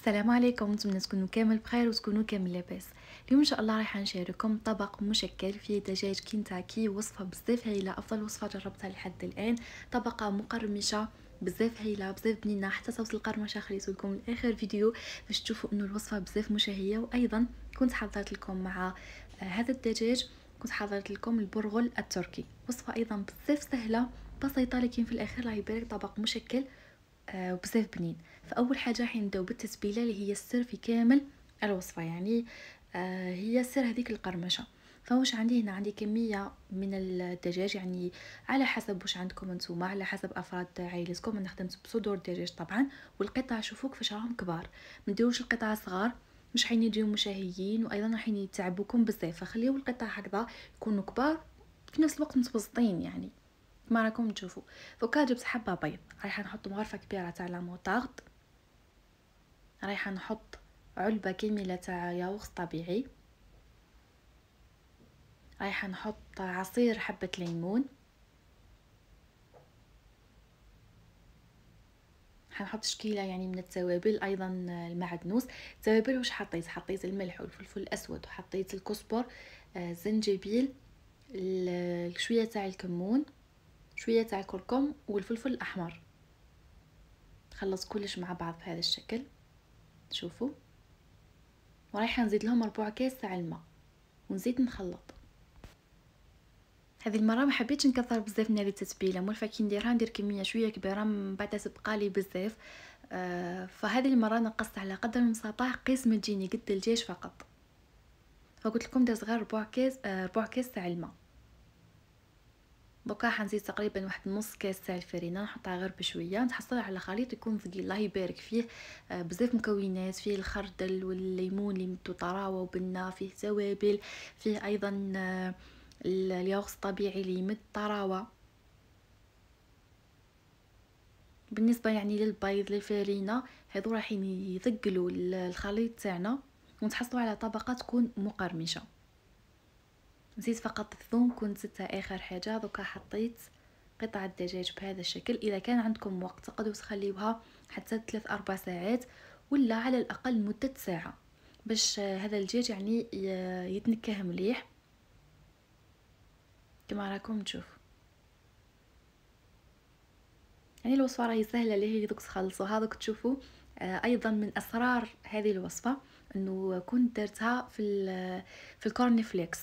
السلام عليكم نتمنى تكونوا كامل بخير وتكونوا كامل لاباس اليوم ان شاء الله راح نشارككم طبق مشكل فيه دجاج كنتاكي وصفه بزاف هايله افضل وصفه جربتها لحد الان طبقه مقرمشه بزاف هايله بزاف بنينه حتى صوص القرمشه خليت لكم لاخر فيديو باش تشوفوا انه الوصفه بزاف مشهيه وايضا كنت حضرت لكم مع آه، هذا الدجاج كنت حضرت لكم البرغل التركي وصفه ايضا بزاف سهله بسيطه لكن في الاخير راه يبارك طبق مشكل آه، وبزاف بنين فاول حاجه راح نبداو بالتتبيله اللي هي السر في كامل الوصفه يعني آه، هي سر هذيك القرمشه فواش عندي هنا عندي كميه من الدجاج يعني على حسب واش عندكم نتوما على حسب افراد عائلتكم انا خدمت بصدور الدجاج طبعا والقطع شوفوا كيفاش راهم كبار ما ديروش القطع صغار مش حين يجيو مشاهيين وايضا راح يتعبوكم بزاف فخليو القطع هكذا يكونوا كبار في نفس الوقت متوسطين يعني كما راكم تشوفوا دوكا جبت حبه بيض رايحه نحط مغرفه كبيره تاع موطارد رايحه نحط علبه كامله تاع ياغورت طبيعي رايحه نحط عصير حبه ليمون حنحط شكيله يعني من التوابل ايضا المعدنوس التوابل واش حطيت حطيت الملح والفلفل الاسود وحطيت الكزبر آه، الزنجبيل شويه تاع الكمون شوية تاع الكركم والفلفل الأحمر خلص كلش مع بعض بهذا الشكل شوفوا ورايحة نزيد لهم ربع كاس تاع الماء ونزيد نخلط هذه المره ما حبيتش نكثر بزاف من هذه التتبيله مولفه كي نديرها ندير كميه شويه كبيره من بعد تبقى لي بزاف آه، فهذه المره نقصت على قدر المستطاع قيس ما تجيني قد الجيش فقط فقلت لكم درت غير ربع كاس آه، ربع كاس تاع الماء دوكا حنزيد تقريبا واحد نص كاس تاع الفرينه نحطها غير بشويه نتحصلها على خليط يكون فقير الله يبارك فيه آه، بزاف مكونات فيه الخردل والليمون اللي مدو طراوه وبنه فيه توابل فيه ايضا آه الطبيعي اللي يمد طراوه بالنسبه يعني للبيض للفرينه هذو رايحين يثقلوا الخليط تاعنا ونتحصلوا على طبقه تكون مقرمشه نسيت فقط الثوم كنت زدت اخر حاجه دوكا حطيت قطع الدجاج بهذا الشكل اذا كان عندكم وقت تقدروا تخليوها حتى 3 4 ساعات ولا على الاقل مده ساعه باش هذا الدجاج يعني يتنكه مليح كما راكم تشوفوا يعني الوصفه راهي سهله اللي هي دوك تخلصوها دوك تشوفوا آه، ايضا من اسرار هذه الوصفه انه كنت درتها في في الكورن فليكس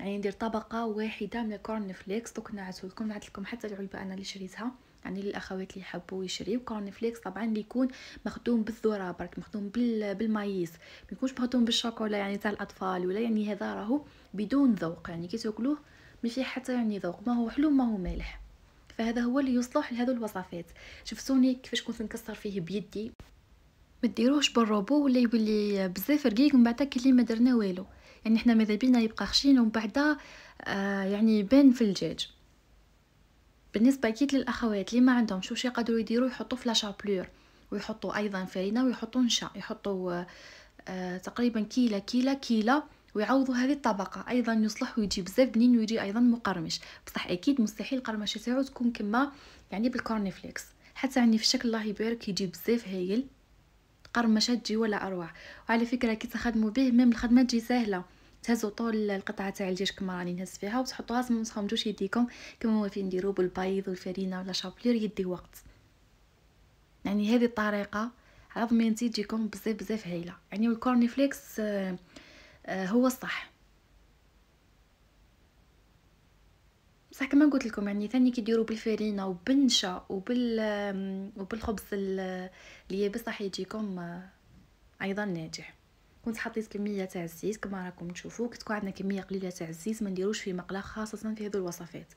يعني ندير طبقه واحده من الكورن فليكس دوك نعتو لكم نعت لكم حتى العلبه انا اللي شريتها يعني للاخوات اللي يحبوا يشريو كورن فليكس طبعا اللي يكون مخدوم بالذره برك مخدوم بالمايس ما يكونش مخدوم بالشوكولا يعني تاع الاطفال ولا يعني هذا راهو بدون ذوق يعني كي تاكلوه ماشي حتى يعني ذوق ما هو حلو ما هو مالح فهذا هو اللي يصلح لهذو الوصفات شفتوني كيفاش كنت نكسر فيه بيدي ما ديروهش بالروبو ولا يولي بزاف رقيق من بعد كي ما درنا والو يعني حنا ماذا بينا يبقى خشين ومن بعد آه يعني يبان في الدجاج بالنسبه اكيد للاخوات اللي ما شو شي يقدروا يديروا يحطوا في لاشابلور ويحطوا ايضا فرينه ويحطوا نشا يحطوا آه تقريبا كيلة كيلة كيلة ويعوضوا هذه الطبقة أيضا يصلح ويجي بزاف بنين ويجي أيضا مقرمش بصح أكيد مستحيل القرمشة تاعو تكون كما يعني بالكورنفليكس حتى يعني في الشكل الله يبارك يجي بزاف هايل قرمشة تجي ولا أروع وعلى فكرة كي تخدموا به ميم الخدمة تجي سهلة تهزوا طول القطعه تاع الجيش كما راني نهز فيها وتحطوها ما تخمجوش يديكم كما هو فين نديرو بالبيض والفرينه ولا شابلير يدي وقت يعني هذه الطريقه على تجيكم بزاف بزاف هايله يعني الكورني فليكس آه، هو الصح بصح كما قلت لكم يعني ثاني كي ديروا بالفرينه وبنشا وبال وبالخبز اليابس راح يجيكم آه، ايضا ناجح كنت حطيت كميه تاع الزيت كما راكم تشوفوا كتكون عندنا كميه قليله تاع الزيت ما نديروش في مقله خاصه في هذو الوصفات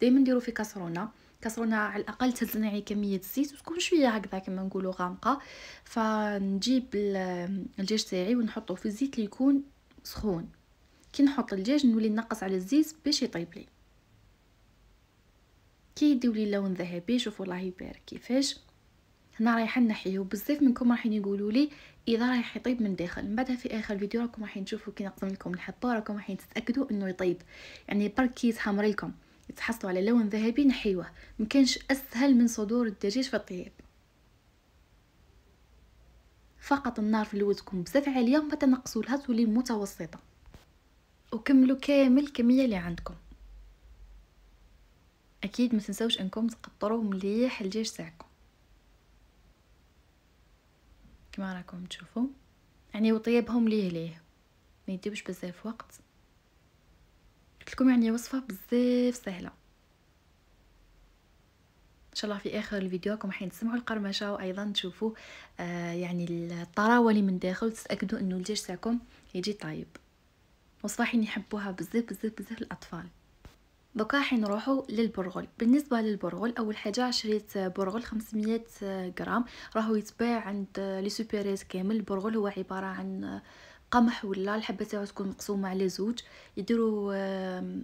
دائما نديرو في كاسرونه كسرونه على الاقل تهزنا عليه كميه الزيت وتكون شويه هكذا كما نقولوا غامقه فنجيب الدجاج تاعي ونحطه في الزيت اللي يكون سخون كي نحط الدجاج نولي نقص على الزيت باش يطيب لي يديو لي لون ذهبي شوفوا الله يبارك كيفاش هنا رايحين نحيو بزاف منكم راحين يقولوا لي اذا رايح يطيب من داخل من بعدها في اخر الفيديو راكم راحين تشوفوا كي نقسم لكم الحطه راكم راحين تتاكدوا انه يطيب يعني برك يتحمر لكم تحصلوا على لون ذهبي نحيوه ما كانش اسهل من صدور الدجاج في الطياب فقط النار في الاول تكون بزاف عاليه ما تنقصوا لها تولي متوسطه وكملوا كامل الكميه اللي عندكم اكيد ما تنساوش انكم تقطروا مليح الجيش تاعكم كما راكم تشوفوا يعني وطيبهم ليه ليه ما يديوش بزاف وقت قلت لكم يعني وصفه بزاف سهله ان شاء الله في اخر الفيديو راكم راح تسمعوا القرمشه وايضا تشوفوا آه يعني الطراوه اللي من داخل تتاكدوا انه الجيش تاعكم يجي طايب وصفه حين يحبوها بزاف بزاف بزاف الاطفال دوكا نروحو للبرغل بالنسبه للبرغل اول حاجه شريت برغل 500 غرام راهو يتباع عند لي سوبيريز كامل البرغل هو عباره عن قمح ولا الحبه تاعو تكون مقسومه على زوج يديرو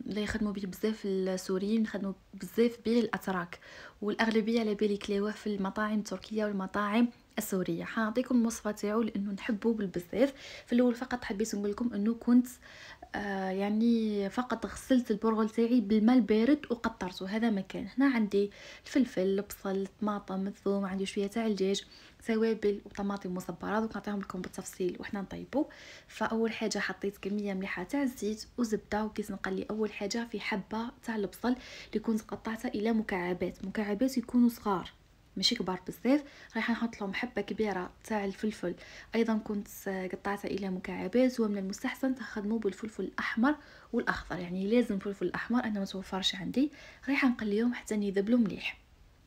لا يخدمو به بزاف السوريين يخدمو بزاف به الاتراك والاغلبيه على بالي كلاوه في المطاعم التركيه والمطاعم السوريه حنعطيكم الوصفه تاعو لانه نحبو بالبزاف في الاول فقط حبيت نقولكم أنو انه كنت آه يعني فقط غسلت البرغل تاعي بالماء البارد وقطرته هذا ما كان هنا عندي الفلفل البصل الطماطم الثوم عندي شويه تاع الدجاج توابل وطماطم مصبره دوك نعطيهم لكم بالتفصيل وحنا نطيبو فاول حاجه حطيت كميه مليحه تاع الزيت وزبده وكيس نقلي اول حاجه في حبه تاع البصل اللي كنت قطعتها الى مكعبات مكعبات يكونوا صغار ماشي كبار بزاف رايح نحط لهم حبه كبيره تاع الفلفل ايضا كنت قطعتها الى مكعبات ومن المستحسن تخدموا بالفلفل الاحمر والاخضر يعني لازم فلفل الاحمر انا ما توفرش عندي رايح نقليهم حتى يذبلوا مليح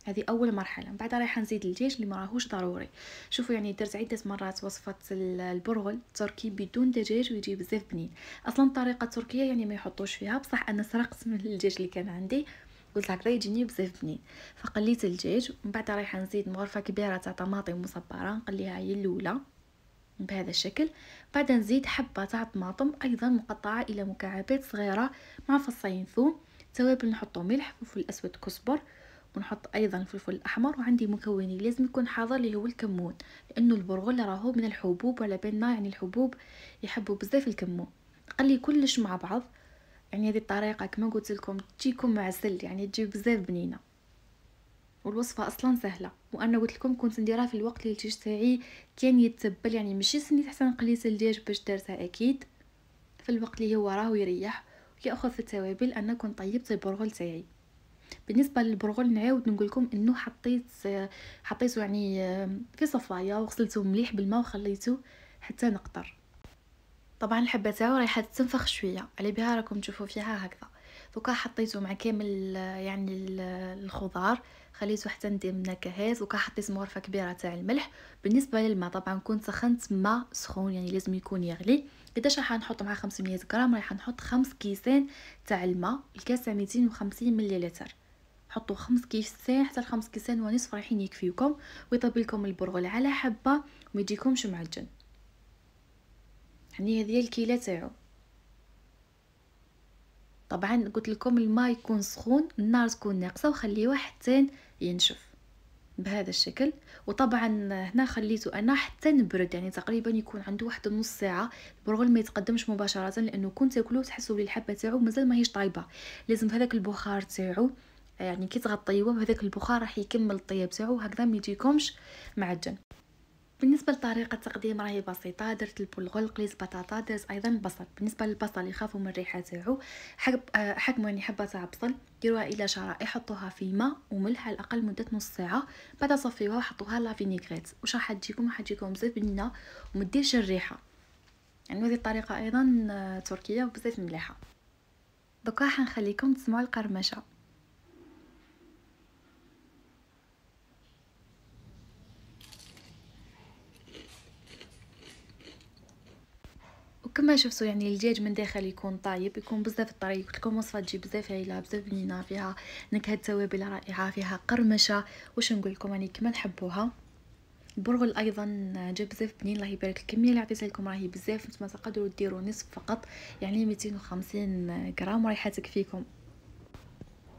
هذه اول مرحله من بعد رايح نزيد الدجاج اللي ما راهوش ضروري شوفوا يعني درت عده مرات وصفه البرغل التركي بدون دجاج ويجي بزاف بنين اصلا الطريقه التركيه يعني ما يحطوش فيها بصح انا سرقت من الدجاج اللي كان عندي قلت لك يجيني بزاف بنين فقليت الدجاج من بعد رايحه نزيد مغرفه كبيره تاع طماطم مصبره نقليها هي الاولى بهذا الشكل بعد نزيد حبه تاع طماطم ايضا مقطعه الى مكعبات صغيره مع فصين ثوم توابل نحطو ملح فلفل اسود كسبر ونحط ايضا الفلفل الاحمر وعندي مكوني لازم يكون حاضر اللي هو الكمون لانه البرغل راهو من الحبوب ولا بالنا يعني الحبوب يحبوا بزاف الكمون قلي كلش مع بعض يعني هذه الطريقه كما قلت لكم تجيكم معزل يعني تجي بزاف بنينه والوصفه اصلا سهله وانا قلت لكم كنت نديرها في الوقت اللي تجيش تاعي كان يتبل يعني ماشي سني حتى نقليت الدجاج باش دارتها اكيد في الوقت اللي هو راهو يريح وياخذ في التوابل انا كنت طيبت البرغل تاعي بالنسبه للبرغل نعاود نقول لكم انه حطيت حطيته يعني في صفايه وغسلته مليح بالماء وخليته حتى نقطر طبعا الحبه تاعو رايحه تنفخ شويه على بها راكم تشوفوا فيها هكذا دوكا حطيته مع كامل يعني الخضار خليته حتى ندير النكهات دوكا حطيت مغرفه كبيره تاع الملح بالنسبه للماء طبعا كنت سخنت ماء سخون يعني لازم يكون يغلي قداش راح نحط مع 500 غرام راح نحط خمس كيسان تاع الماء الكاس تاع 250 مليلتر حطوا خمس كيسان حتى لخمس كيسان ونصف رايحين يكفيكم ويطيب لكم البرغل على حبه وما يجيكمش معجن يعني هذه هي الكيله تاعو طبعا قلت لكم الماء يكون سخون النار تكون ناقصه وخليوه حتى ينشف بهذا الشكل وطبعا هنا خليته انا حتى نبرد يعني تقريبا يكون عنده واحد نص ساعه برغم ما يتقدمش مباشره لانه كون تاكلو تحسوا بلي الحبه تاعو مازال ماهيش طايبه لازم هذاك البخار تاعو يعني كي تغطيوه بهذاك البخار راح يكمل الطياب تاعو هكذا ما يجيكمش معجن بالنسبه لطريقه التقديم راهي بسيطه درت البولغول قليت بطاطا درت ايضا البصل بالنسبه للبصل يخافوا من الريحه تاعو حكب حكموا يعني حبه تاع بصل ديروها الى شرائح حطوها في ماء وملح على الاقل مده نص ساعه بعد صفيوها وحطوها لا فينيغريت واش راح تجيكم راح تجيكم بزاف بنينه وما ديرش الريحه يعني هذه الطريقه ايضا آه، تركيه وبزاف مليحه دوكا حنخليكم تسمعوا القرمشه كما شفتوا يعني الدجاج من داخل يكون طايب يكون بزاف طري قلت لكم وصفه تجي بزاف هايله بزاف بنينه فيها نكهه توابل رائعه فيها قرمشه واش نقول لكم يعني كما نحبوها البرغل ايضا جا بزاف بنين الله يبارك الكميه اللي عطيتها لكم راهي بزاف نتوما تقدروا ديروا نصف فقط يعني 250 غرام وراح تكفيكم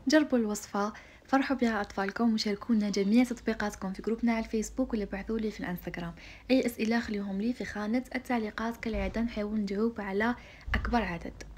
جربوا الوصفه فرحوا بها أطفالكم وشاركونا جميع تطبيقاتكم في جروبنا على الفيسبوك ولا بعثوا لي في الانستغرام أي أسئلة خليهم لي في خانة التعليقات كالعادة نحاول نجاوب على أكبر عدد